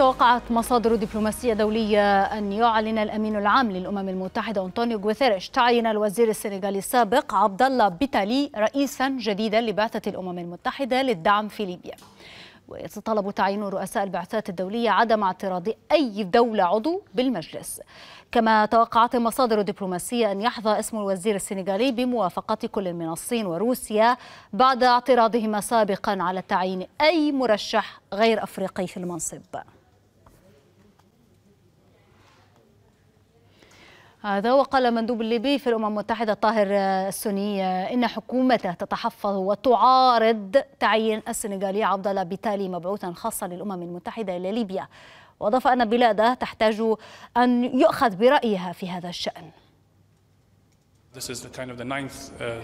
توقعت مصادر دبلوماسية دولية أن يعلن الأمين العام للأمم المتحدة أنطونيو غوثيريش تعيين الوزير السنغالي السابق عبد الله بيتالي رئيسا جديدا لبعثة الأمم المتحدة للدعم في ليبيا ويتطلب تعيين رؤساء البعثات الدولية عدم اعتراض أي دولة عضو بالمجلس كما توقعت مصادر دبلوماسية أن يحظى اسم الوزير السنغالي بموافقة كل من الصين وروسيا بعد اعتراضهما سابقا على تعيين أي مرشح غير أفريقي في المنصب هذا وقال المندوب الليبي في الأمم المتحدة طاهر السني إن حكومته تتحفظ وتعارض تعيين السنغالي عبد الله بتالي مبعوثا خاصا للأمم المتحدة إلى ليبيا وأضاف أن بلاده تحتاج أن يؤخذ برأيها في هذا الشأن Uh,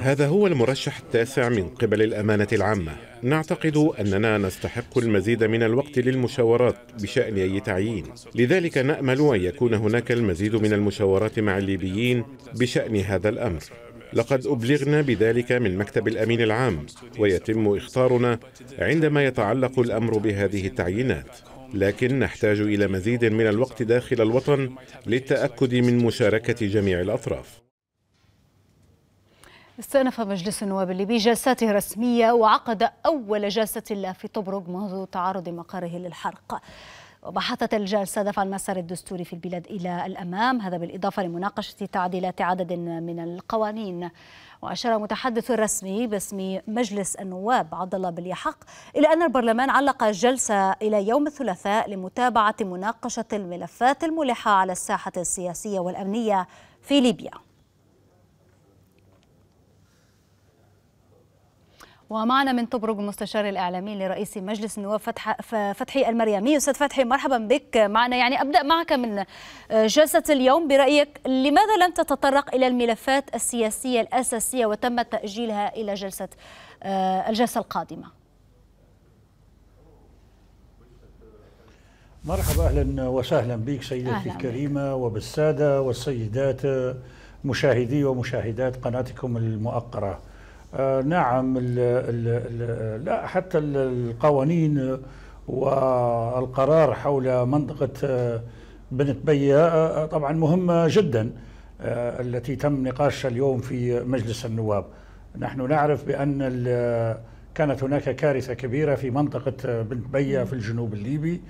هذا هو المرشح التاسع من قبل الأمانة العامة نعتقد أننا نستحق المزيد من الوقت للمشاورات بشأن أي تعيين لذلك نأمل أن يكون هناك المزيد من المشاورات مع الليبيين بشأن هذا الأمر لقد أبلغنا بذلك من مكتب الأمين العام ويتم إختارنا عندما يتعلق الأمر بهذه التعيينات لكن نحتاج إلى مزيد من الوقت داخل الوطن للتأكد من مشاركة جميع الأطراف استأنف مجلس النواب الليبي جلساته الرسمية وعقد أول جلسة له في طبرق منذ تعرض مقره للحرق وبحثت الجلسة دفع المسار الدستوري في البلاد إلى الأمام هذا بالإضافة لمناقشة تعديلات عدد من القوانين وأشار متحدث رسمي باسم مجلس النواب عبد الله باليحق إلى أن البرلمان علق جلسة إلى يوم الثلاثاء لمتابعة مناقشة الملفات الملحة على الساحة السياسية والأمنية في ليبيا ومعنا من طبرق المستشار الاعلامي لرئيس مجلس النواب فتح فتحي المريامي استاذ فتحي مرحبا بك معنا يعني ابدا معك من جلسه اليوم برايك لماذا لم تتطرق الى الملفات السياسيه الاساسيه وتم تاجيلها الى جلسه آه، الجلسه القادمه مرحبا اهلا وسهلا بك سيدتي الكريمه وبالساده والسيدات مشاهدي ومشاهدات قناتكم المؤقره آه، نعم نعم الـ الـ لا حتى القوانين والقرار حول منطقة آه، بنت بية آه، طبعا مهمة جدا التي تم نقاشها اليوم في مجلس النواب نحن نعرف بأن كانت هناك كارثة كبيرة في منطقة بنت بية في الجنوب الليبي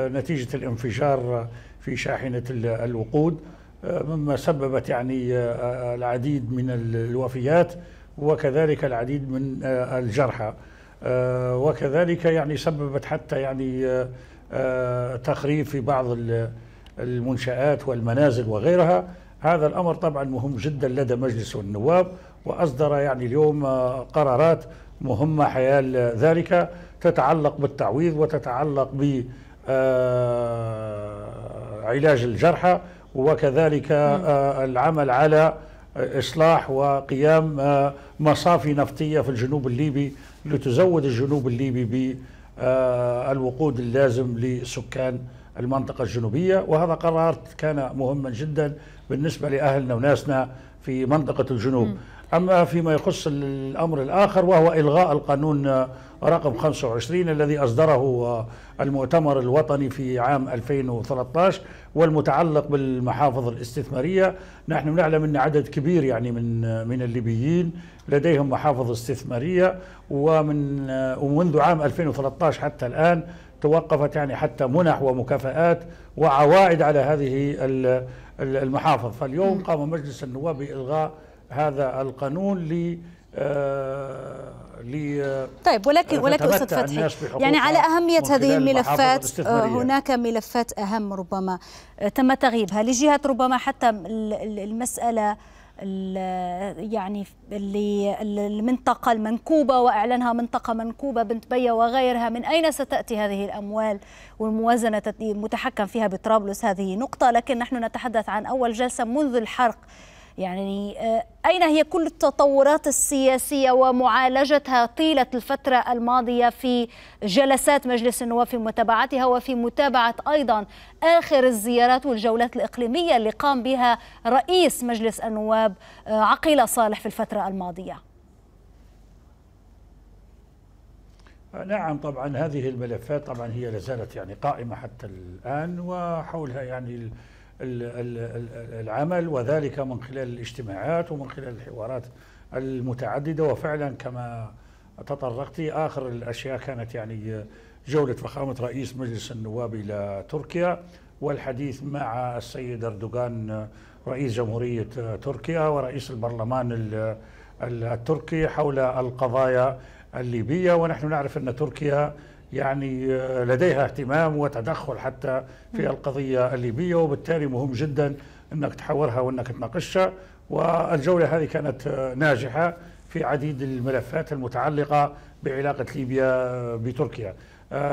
نتيجة الانفجار في شاحنة الوقود مما سببت يعني العديد من الوفيات وكذلك العديد من آه، الجرحى آه، وكذلك يعني سببت حتى يعني آه، تخريب في بعض المنشآت والمنازل وغيرها هذا الأمر طبعا مهم جدا لدى مجلس النواب وأصدر يعني اليوم قرارات مهمة حيال ذلك تتعلق بالتعويض وتتعلق ب علاج الجرحى وكذلك نعم. العمل على إصلاح وقيام آه، مصافي نفطية في الجنوب الليبي لتزود الجنوب الليبي بالوقود آه، اللازم لسكان المنطقة الجنوبية وهذا قرار كان مهما جدا بالنسبة لأهلنا وناسنا في منطقة الجنوب م. أما آه فيما يخص الأمر الآخر وهو إلغاء القانون رقم 25 الذي أصدره المؤتمر الوطني في عام 2013 والمتعلق بالمحافظ الاستثمارية نحن نعلم أن عدد كبير يعني من من الليبيين لديهم محافظ استثمارية ومن ومنذ عام 2013 حتى الآن توقفت يعني حتى منح ومكافآت وعوائد على هذه المحافظ فاليوم قام مجلس النواب بإلغاء هذا القانون ل آه، لي طيب ولكن آه، ولكن استاذ فتحي يعني على اهميه هذه الملفات آه، هناك ملفات اهم ربما تم تغييبها لجهه ربما حتى المساله يعني المنطقة المنكوبة وإعلانها منطقة منكوبة بنت بيا وغيرها من أين ستأتي هذه الأموال والموازنة متحكم فيها بطرابلس هذه نقطة لكن نحن نتحدث عن أول جلسة منذ الحرق يعني آه، أين هي كل التطورات السياسية ومعالجتها طيلة الفترة الماضية في جلسات مجلس النواب في متابعتها وفي متابعة أيضا آخر الزيارات والجولات الإقليمية اللي قام بها رئيس مجلس النواب آه، عقيل صالح في الفترة الماضية نعم طبعا هذه الملفات طبعا هي لازالت يعني قائمة حتى الآن وحولها يعني العمل وذلك من خلال الاجتماعات ومن خلال الحوارات المتعددة وفعلا كما تطرقت آخر الأشياء كانت يعني جولة فخامة رئيس مجلس النواب إلى تركيا والحديث مع السيد أردوغان رئيس جمهورية تركيا ورئيس البرلمان التركي حول القضايا الليبية ونحن نعرف أن تركيا يعني آه، لديها اهتمام وتدخل حتى في القضية الليبية وبالتالي مهم جدا أنك تحاورها وأنك تناقشها والجولة هذه كانت آه، ناجحة في عديد الملفات المتعلقة بعلاقة ليبيا آه، بتركيا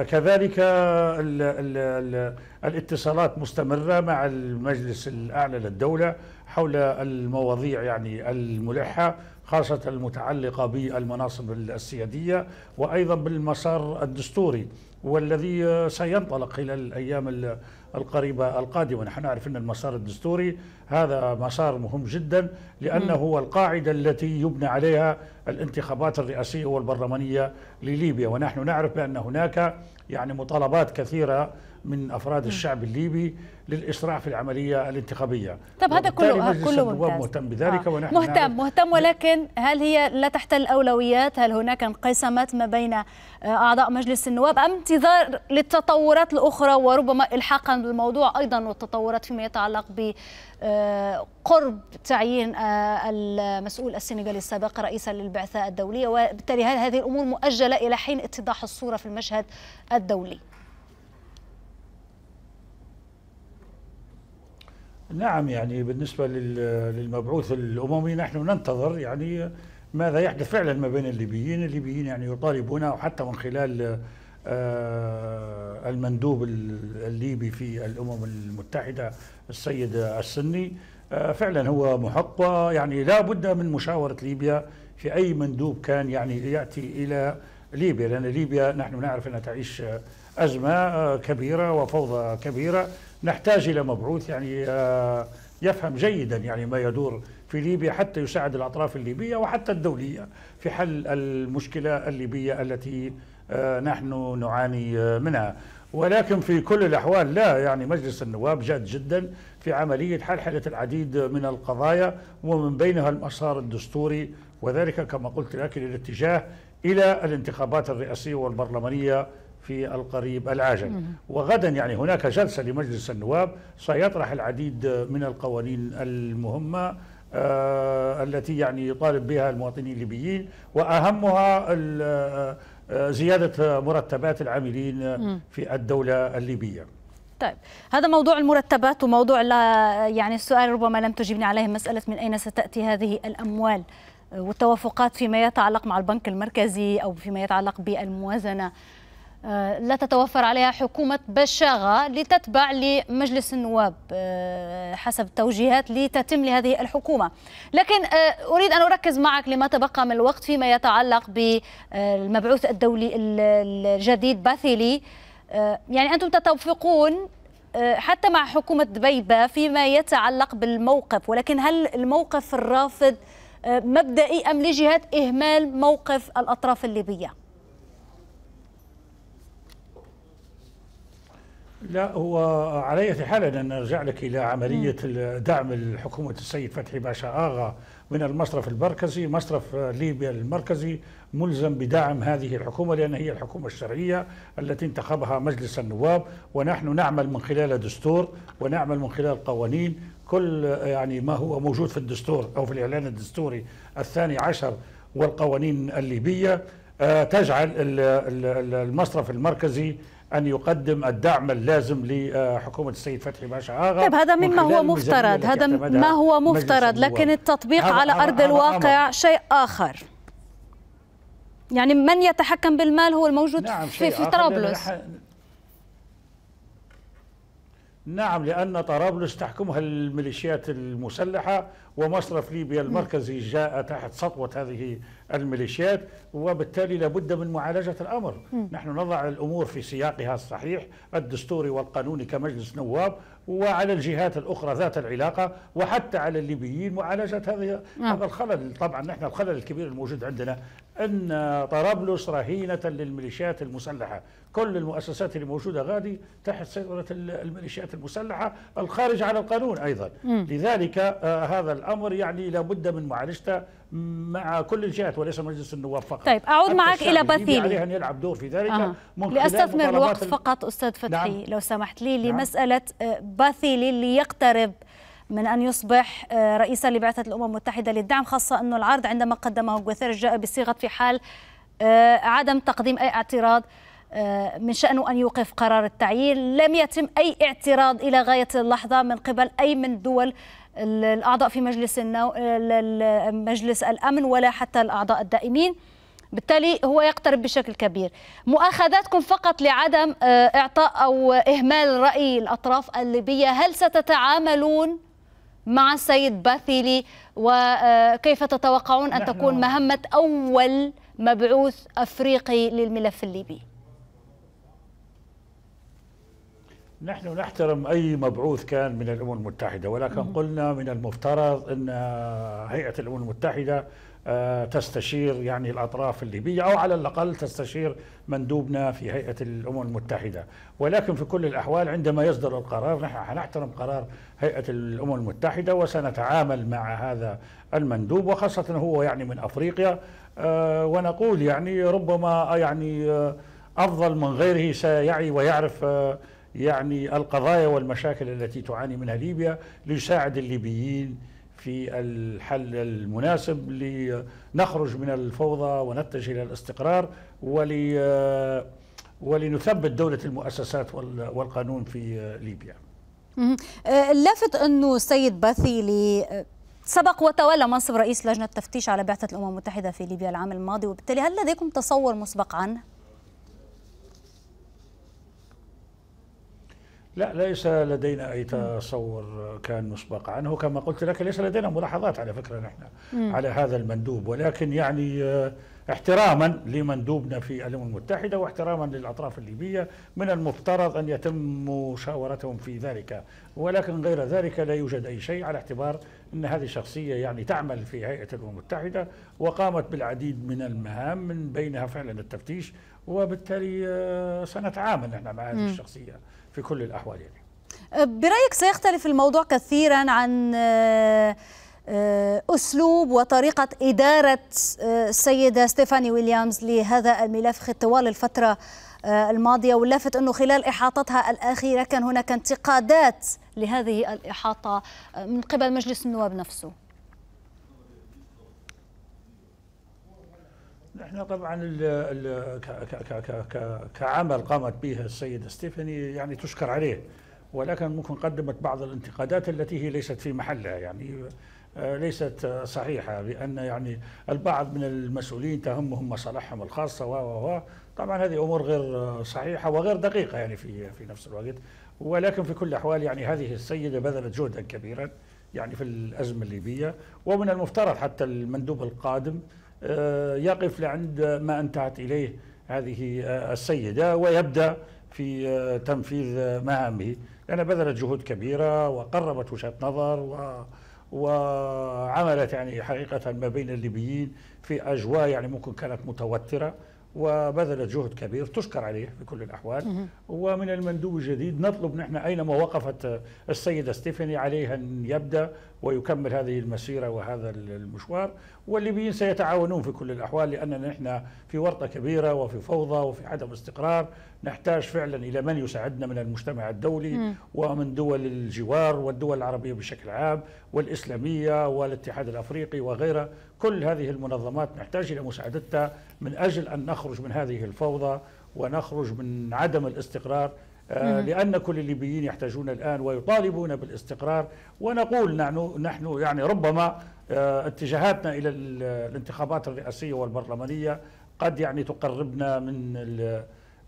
كذلك الـ الـ الاتصالات مستمرة مع المجلس الأعلى للدولة حول المواضيع يعني الملحة خاصة المتعلقة بالمناصب السيادية وأيضا بالمسار الدستوري والذي سينطلق خلال الأيام القريبة القادمة نحن نعرف أن المسار الدستوري هذا مسار مهم جدا لأنه هو القاعدة التي يبنى عليها الانتخابات الرئاسية والبرلمانية لليبيا ونحن نعرف بأن هناك يعني مطالبات كثيرة من افراد الشعب الليبي للاسراع في العمليه الانتخابيه طب هذا كله كله ممتاز مهتم بذلك آه. ونحن مهتم مهتم ولكن هل هي لا تحت الاولويات هل هناك انقسامات ما بين آه، اعضاء مجلس النواب ام انتظار للتطورات الاخرى وربما الحاقا بالموضوع ايضا والتطورات فيما يتعلق ب آه، قرب تعيين آه، المسؤول السنغالي السابق رئيسا للبعثه الدوليه وبالتالي هذه الامور مؤجله الى حين اتضاح الصوره في المشهد الدولي نعم يعني بالنسبة للمبعوث الأممي نحن ننتظر يعني ماذا يحدث فعلا ما بين الليبيين الليبيين يعني يطالبون وحتى من خلال آه، المندوب الليبي في الأمم المتحدة السيد السني آه، فعلا هو محق يعني لا بد من مشاورة ليبيا في أي مندوب كان يعني يأتي إلى ليبيا لأن ليبيا نحن نعرف أنها تعيش أزمة آه، كبيرة وفوضى كبيرة نحتاج إلى مبعوث يعني آه، يفهم جيدا يعني ما يدور في ليبيا حتى يساعد الأطراف الليبية وحتى الدولية في حل المشكلة الليبية التي آه، نحن نعاني آه، منها ولكن في كل الأحوال لا يعني مجلس النواب جاد جدا في عملية حلحلة العديد من القضايا ومن بينها المسار الدستوري وذلك كما قلت لك الاتجاه إلى الانتخابات الرئاسية والبرلمانية في القريب العاجل وغدا يعني هناك جلسة لمجلس النواب سيطرح العديد من القوانين المهمة آه التي يعني يطالب بها المواطنين الليبيين وأهمها آه، آه، زيادة مرتبات العاملين في الدولة الليبية طيب هذا موضوع المرتبات وموضوع لا يعني السؤال ربما لم تجبني عليه مسألة من أين ستأتي هذه الأموال والتوافقات فيما يتعلق مع البنك المركزي أو فيما يتعلق بالموازنة آه، لا تتوفر عليها حكومة بشاغة لتتبع لمجلس النواب آه، حسب التوجيهات لتتم لهذه الحكومة لكن آه، أريد أن أركز معك لما تبقى من الوقت فيما يتعلق بالمبعوث الدولي الجديد باثيلي يعني أنتم تتوفقون حتى مع حكومة دبيبة فيما يتعلق بالموقف ولكن هل الموقف الرافض مبدئي أم لجهات إهمال موقف الأطراف الليبية؟ لا هو على اي حال انا ارجع لك الى عمليه دعم حكومه السيد فتحي باشا اغا من المصرف المركزي، مصرف ليبيا المركزي ملزم بدعم هذه الحكومه لان هي الحكومه الشرعيه التي انتخبها مجلس النواب ونحن نعمل من خلال دستور ونعمل من خلال قوانين كل يعني ما هو موجود في الدستور او في الاعلان الدستوري الثاني عشر والقوانين الليبيه آه، تجعل المصرف المركزي أن يقدم الدعم اللازم لحكومة السيد فتحي باشا آغا طيب هذا مما هو مفترض هذا ما هو مفترض لكن التطبيق على أرض الواقع شيء آخر يعني من يتحكم بالمال هو الموجود نعم في, في طرابلس نعم لأن طرابلس تحكمها الميليشيات المسلحة ومصرف ليبيا المركزي جاء تحت سطوة هذه الميليشيات وبالتالي لابد من معالجة الأمر نحن نضع الأمور في سياقها الصحيح الدستوري والقانوني كمجلس نواب وعلى الجهات الأخرى ذات العلاقة وحتى على الليبيين معالجة هذه نعم. هذا الخلل طبعا نحن الخلل الكبير الموجود عندنا أن طرابلس رهينة للميليشيات المسلحة كل المؤسسات اللي موجودة غادي تحت سيطرة الميليشيات المسلحة الخارج عن القانون أيضا م. لذلك آه هذا الأمر يعني لابد من معالجته مع كل الجهات وليس مجلس النواب فقط طيب أعود معك إلى باثيلي عليه أن يلعب دور في ذلك آه. لأستثمر الوقت فقط أستاذ فتحي نعم. لو سمحت لي نعم. لمسألة نعم. آه، باثيلي اللي يقترب من أن يصبح آه، رئيسا لبعثة الأمم المتحدة للدعم خاصة أنه العرض عندما قدمه غوثيرش جاء بصيغة في حال آه، عدم تقديم أي اعتراض آه، من شأنه أن يوقف قرار التعيين لم يتم أي اعتراض إلى غاية اللحظة من قبل أي من دول الأعضاء في مجلس النو... مجلس الأمن ولا حتى الأعضاء الدائمين بالتالي هو يقترب بشكل كبير مؤاخذاتكم فقط لعدم آه، إعطاء أو إهمال رأي الأطراف الليبية هل ستتعاملون مع السيد باثيلي وكيف آه، تتوقعون أن تكون مهمة أول مبعوث أفريقي للملف الليبي نحن نحترم أي مبعوث كان من الأمم المتحدة ولكن قلنا من المفترض أن هيئة الأمم المتحدة آه، تستشير يعني الأطراف الليبية أو على الأقل تستشير مندوبنا في هيئة الأمم المتحدة ولكن في كل الأحوال عندما يصدر القرار نحن نحترم قرار هيئة الأمم المتحدة وسنتعامل مع هذا المندوب وخاصة هو يعني من أفريقيا آه، ونقول يعني ربما يعني آه، أفضل من غيره سيعي ويعرف يعني القضايا والمشاكل التي تعاني منها ليبيا ليساعد الليبيين في الحل المناسب لنخرج من الفوضى ونتجه الى الاستقرار ولي ولنثبت دولة المؤسسات والقانون في ليبيا آه، اللافت أنه السيد باثيلي سبق وتولى منصب رئيس لجنة التفتيش على بعثة الأمم المتحدة في ليبيا العام الماضي وبالتالي هل لديكم تصور مسبق عنه؟ لا ليس لدينا أي تصور كان مسبق عنه كما قلت لك ليس لدينا ملاحظات على فكرة نحن على هذا المندوب ولكن يعني آه، احتراما لمندوبنا في الامم المتحده واحتراما للاطراف الليبيه من المفترض ان يتم مشاورتهم في ذلك ولكن غير ذلك لا يوجد اي شيء على اعتبار ان هذه الشخصيه يعني تعمل في هيئه الامم المتحده وقامت بالعديد من المهام من بينها فعلا التفتيش وبالتالي آه، سنتعامل احنا مع هذه الشخصيه في كل الاحوال يعني برايك سيختلف الموضوع كثيرا عن آه، آه، أسلوب وطريقة إدارة آه، السيدة ستيفاني ويليامز لهذا الملف طوال الفترة آه، الماضية واللافت أنه خلال إحاطتها الأخيرة كان هناك انتقادات لهذه الإحاطة من قبل مجلس النواب نفسه نحن طبعا الـ ال كـ كـ كـ كـ كعمل قامت به السيده ستيفاني يعني تشكر عليه ولكن ممكن قدمت بعض الانتقادات التي هي ليست في محلها يعني آه، ليست صحيحة لأن يعني البعض من المسؤولين تهمهم مصالحهم الخاصة و و طبعا هذه أمور غير صحيحة وغير دقيقة يعني في في نفس الوقت ولكن في كل الأحوال يعني هذه السيدة بذلت جهدا كبيرا يعني في الأزمة الليبية ومن المفترض حتى المندوب القادم آه، يقف لعند ما انتهت إليه هذه آه، السيدة ويبدأ في تنفيذ مهامه لأنها بذلت جهود كبيرة وقربت وجهة نظر و وعملت يعني حقيقة ما بين الليبيين في أجواء يعني ممكن كانت متوترة وبذلت جهد كبير تشكر عليه في كل الأحوال ومن المندوب الجديد نطلب نحن أينما وقفت السيدة ستيفاني عليها أن يبدأ ويكمل هذه المسيرة وهذا المشوار والليبيين سيتعاونون في كل الأحوال لأننا نحن في ورطة كبيرة وفي فوضى وفي عدم استقرار نحتاج فعلا إلى من يساعدنا من المجتمع الدولي م. ومن دول الجوار والدول العربية بشكل عام والإسلامية والاتحاد الأفريقي وغيره كل هذه المنظمات نحتاج إلى مساعدتها من أجل أن نخرج من هذه الفوضى ونخرج من عدم الاستقرار آه، لأن كل الليبيين يحتاجون الآن ويطالبون بالاستقرار ونقول نحن يعني ربما آه، اتجاهاتنا إلى الانتخابات الرئاسية والبرلمانية قد يعني تقربنا من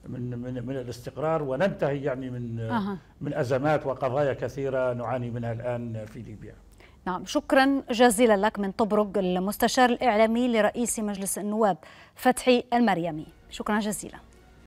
من من من الاستقرار وننتهي يعني من أه. من ازمات وقضايا كثيره نعاني منها الان في ليبيا. نعم شكرا جزيلا لك من طبرق المستشار الاعلامي لرئيس مجلس النواب فتحي المريمي شكرا جزيلا.